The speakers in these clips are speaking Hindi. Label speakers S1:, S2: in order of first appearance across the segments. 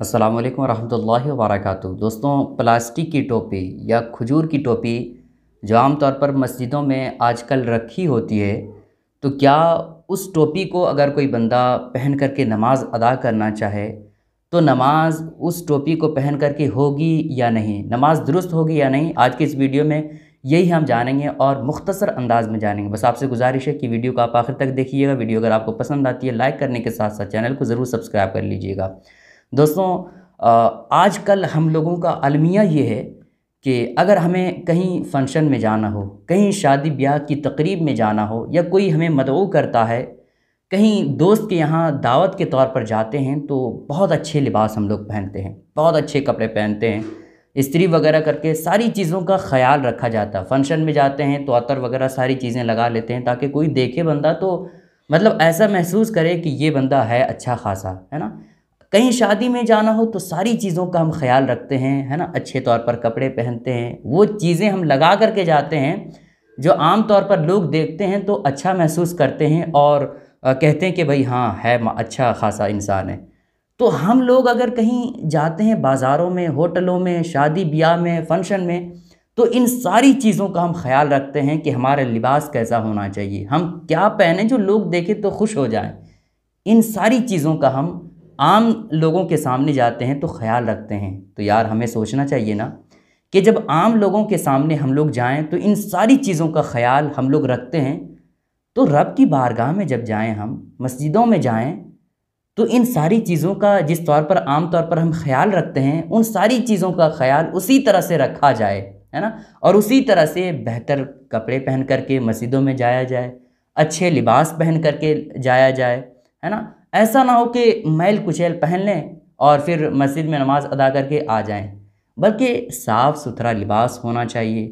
S1: अस्सलाम वालेकुम रहमतुल्लाहि दोस्तों प्लास्टिक की टोपी या खजूर की टोपी जो आम तौर पर मस्जिदों में आजकल रखी होती है तो क्या उस टोपी को अगर कोई बंदा पहन कर के नमाज अदा करना चाहे तो नमाज उस टोपी को पहन कर के होगी या नहीं नमाज दुरुस्त होगी या नहीं आज के इस वीडियो में यही हम जानेंगे और मुख्तसर अंदाज में जानेंगे बस आपसे गुजारिश है कि वीडियो को आप आखिर तक देखिएगा वीडियो अगर आपको पसंद आती है लाइक करने के साथ साथ चैनल को ज़रूर सब्सक्राइब कर लीजिएगा दोस्तों आजकल हम लोगों का अलमिया ये है कि अगर हमें कहीं फंक्शन में जाना हो कहीं शादी ब्याह की तकरीब में जाना हो या कोई हमें मदऊ करता है कहीं दोस्त के यहाँ दावत के तौर पर जाते हैं तो बहुत अच्छे लिबास हम लोग पहनते हैं बहुत अच्छे कपड़े पहनते हैं इस्त्री वगैरह करके सारी चीज़ों का ख्याल रखा जाता है फंक्शन में जाते हैं तो अतर वगैरह सारी चीज़ें लगा लेते हैं ताकि कोई देखे बंदा तो मतलब ऐसा महसूस करे कि ये बंदा है अच्छा खासा है ना कहीं शादी में जाना हो तो सारी चीज़ों का हम ख्याल रखते हैं है ना अच्छे तौर पर कपड़े पहनते हैं वो चीज़ें हम लगा करके जाते हैं जो आम तौर पर लोग देखते हैं तो अच्छा महसूस करते हैं और कहते हैं कि भाई हाँ है अच्छा खासा इंसान है तो हम लोग अगर कहीं जाते हैं बाज़ारों में होटलों में शादी ब्याह में फंक्शन में तो इन सारी चीज़ों का हम ख्याल रखते हैं कि हमारा लिबास कैसा होना चाहिए हम क्या पहने जो लोग देखें तो खुश हो जाएं इन सारी चीज़ों का हम आम लोगों के सामने जाते हैं तो ख्याल रखते हैं तो यार हमें सोचना चाहिए ना कि जब आम लोगों के सामने हम लोग जाएं तो इन सारी चीज़ों का ख्याल हम लोग रखते हैं तो रब की बारगाह में जब जाएं हम मस्जिदों में जाएं तो इन सारी चीज़ों का जिस तौर पर आम तौर पर हम ख्याल रखते हैं उन सारी चीज़ों का ख्याल उसी तरह से रखा जाए है ना और उसी तरह से बेहतर कपड़े पहन करके मस्जिदों में जाया जाए अच्छे लिबास पहन करके जाया जाए है ना ऐसा ना हो कि मैल कुचैल पहन लें और फिर मस्जिद में नमाज़ अदा करके आ जाएं बल्कि साफ़ सुथरा लिबास होना चाहिए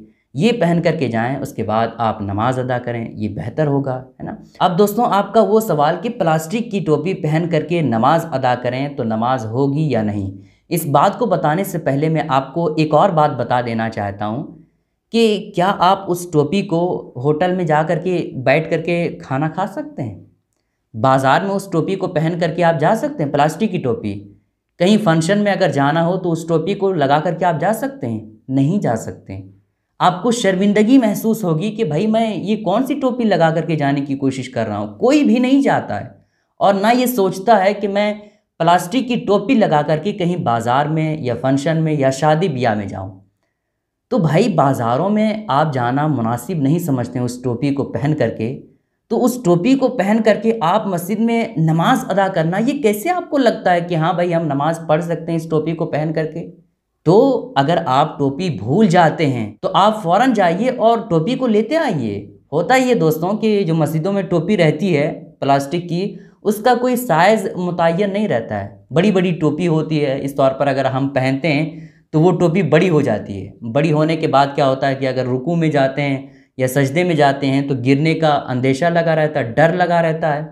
S1: ये पहन कर के जाएं उसके बाद आप नमाज़ अदा करें ये बेहतर होगा है ना अब दोस्तों आपका वो सवाल कि प्लास्टिक की टोपी पहन करके नमाज़ अदा करें तो नमाज होगी या नहीं इस बात को बताने से पहले मैं आपको एक और बात बता देना चाहता हूँ कि क्या आप उस टोपी को होटल में जा कर के बैठ कर के खाना खा सकते हैं बाज़ार में उस टोपी को पहन करके आप जा सकते हैं प्लास्टिक की टोपी कहीं फंक्शन में अगर जाना हो तो उस टोपी को लगा करके आप जा सकते हैं नहीं जा सकते आपको शर्मिंदगी महसूस होगी कि भाई मैं ये कौन सी टोपी लगा करके जाने की कोशिश कर रहा हूँ कोई भी नहीं जाता है और ना ये सोचता है कि मैं प्लास्टिक की टोपी लगा करके कहीं बाज़ार में या फंक्शन में या शादी ब्याह में जाऊँ तो भाई बाज़ारों में आप जाना मुनासिब नहीं समझते हैं उस टोपी को पहन करके तो उस टोपी को पहन करके आप मस्जिद में नमाज अदा करना ये कैसे आपको लगता है कि हाँ भाई हम नमाज पढ़ सकते हैं इस टोपी को पहन करके तो अगर आप टोपी भूल जाते हैं तो आप फ़ौरन जाइए और टोपी को लेते आइए होता ही है दोस्तों कि जो मस्जिदों में टोपी रहती है प्लास्टिक की उसका कोई साइज़ मुतन नहीं रहता है बड़ी बड़ी टोपी होती है इस तौर पर अगर हम पहनते हैं तो वो टोपी बड़ी हो जाती है बड़ी होने के बाद क्या होता है कि अगर रुकू में जाते हैं या सजदे में जाते हैं तो गिरने का अंदेशा लगा रहता है डर लगा रहता है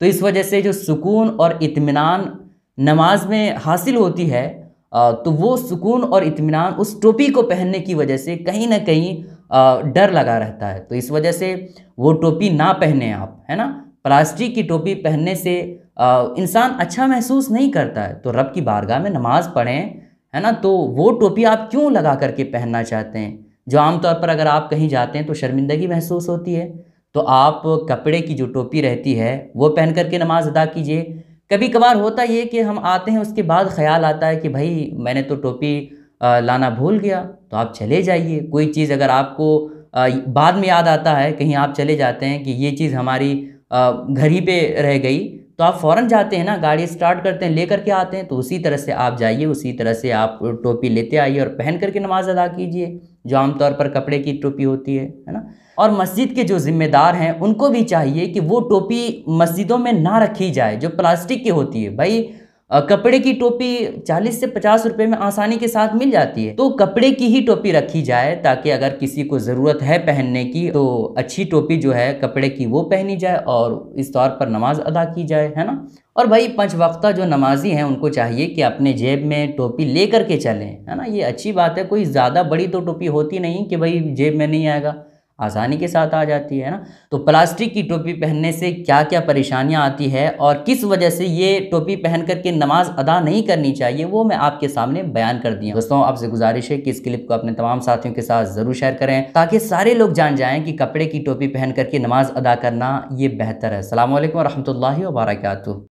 S1: तो इस वजह से जो सुकून और इत्मीनान नमाज में हासिल होती है तो वो सुकून और इत्मीनान उस टोपी को पहनने की वजह से कहीं ना कहीं डर लगा रहता है तो इस वजह से वो टोपी ना पहने आप है ना प्लास्टिक की टोपी पहनने से इंसान अच्छा महसूस नहीं करता है तो रब की बारगाह में नमाज़ पढ़ें है ना तो वो टोपी आप क्यों लगा करके पहनना चाहते हैं जो आमतौर पर अगर आप कहीं जाते हैं तो शर्मिंदगी महसूस होती है तो आप कपड़े की जो टोपी रहती है वो पहन करके नमाज़ अदा कीजिए कभी कभार होता ये कि हम आते हैं उसके बाद ख्याल आता है कि भाई मैंने तो टोपी लाना भूल गया तो आप चले जाइए कोई चीज़ अगर आपको बाद में याद आता है कहीं आप चले जाते हैं कि ये चीज़ हमारी घर ही पे रह गई तो आप फ़ौरन जाते हैं ना गाड़ी स्टार्ट करते हैं लेकर के आते हैं तो उसी तरह से आप जाइए उसी तरह से आप टोपी लेते आइए और पहन करके नमाज़ अदा कीजिए जो आमतौर पर कपड़े की टोपी होती है है ना और मस्जिद के जो ज़िम्मेदार हैं उनको भी चाहिए कि वो टोपी मस्जिदों में ना रखी जाए जो प्लास्टिक की होती है भाई कपड़े की टोपी 40 से 50 रुपए में आसानी के साथ मिल जाती है तो कपड़े की ही टोपी रखी जाए ताकि अगर किसी को ज़रूरत है पहनने की तो अच्छी टोपी जो है कपड़े की वो पहनी जाए और इस तौर पर नमाज़ अदा की जाए है ना और भाई पंच वक्ता जो नमाजी हैं उनको चाहिए कि अपने जेब में टोपी ले कर के चलें है ना ये अच्छी बात है कोई ज़्यादा बड़ी तो टोपी होती नहीं कि भाई जेब में नहीं आएगा आसानी के साथ आ जाती है ना तो प्लास्टिक की टोपी पहनने से क्या क्या परेशानियां आती है और किस वजह से ये टोपी पहन करके नमाज अदा नहीं करनी चाहिए वो मैं आपके सामने बयान कर दिया दोस्तों आपसे गुजारिश है कि इस क्लिप को अपने तमाम साथियों के साथ ज़रूर शेयर करें ताकि सारे लोग जान जाएँ कि कपड़े की टोपी पहन करके नमाज अदा करना ये बेहतर है सलामकम वरहमल वर्का